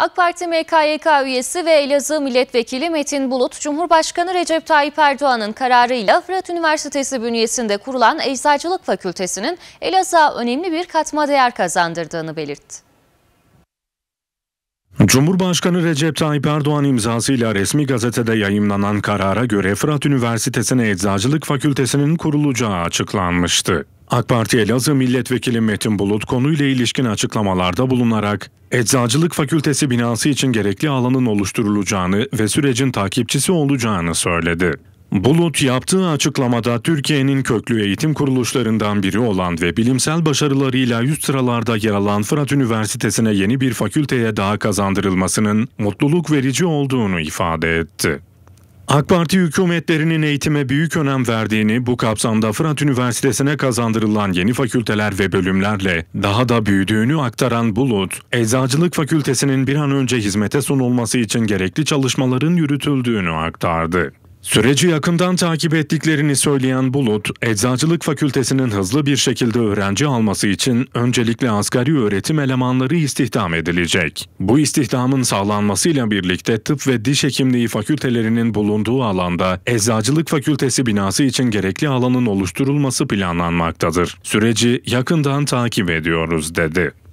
AK Parti MKYK üyesi ve Elazığ Milletvekili Metin Bulut, Cumhurbaşkanı Recep Tayyip Erdoğan'ın kararıyla Fırat Üniversitesi bünyesinde kurulan Eczacılık Fakültesi'nin Elazığ'a önemli bir katma değer kazandırdığını belirtti. Cumhurbaşkanı Recep Tayyip Erdoğan imzasıyla resmi gazetede yayımlanan karara göre Fırat Üniversitesi'ne Eczacılık Fakültesi'nin kurulacağı açıklanmıştı. AK Parti Elazığ Milletvekili Metin Bulut konuyla ilişkin açıklamalarda bulunarak Eczacılık Fakültesi binası için gerekli alanın oluşturulacağını ve sürecin takipçisi olacağını söyledi. Bulut yaptığı açıklamada Türkiye'nin köklü eğitim kuruluşlarından biri olan ve bilimsel başarılarıyla üst sıralarda yer alan Fırat Üniversitesi'ne yeni bir fakülteye daha kazandırılmasının mutluluk verici olduğunu ifade etti. AK Parti hükümetlerinin eğitime büyük önem verdiğini, bu kapsamda Fırat Üniversitesi'ne kazandırılan yeni fakülteler ve bölümlerle daha da büyüdüğünü aktaran Bulut, Eczacılık Fakültesinin bir an önce hizmete sunulması için gerekli çalışmaların yürütüldüğünü aktardı. Süreci yakından takip ettiklerini söyleyen Bulut, Eczacılık Fakültesinin hızlı bir şekilde öğrenci alması için öncelikle asgari öğretim elemanları istihdam edilecek. Bu istihdamın sağlanmasıyla birlikte tıp ve diş hekimliği fakültelerinin bulunduğu alanda Eczacılık Fakültesi binası için gerekli alanın oluşturulması planlanmaktadır. Süreci yakından takip ediyoruz dedi.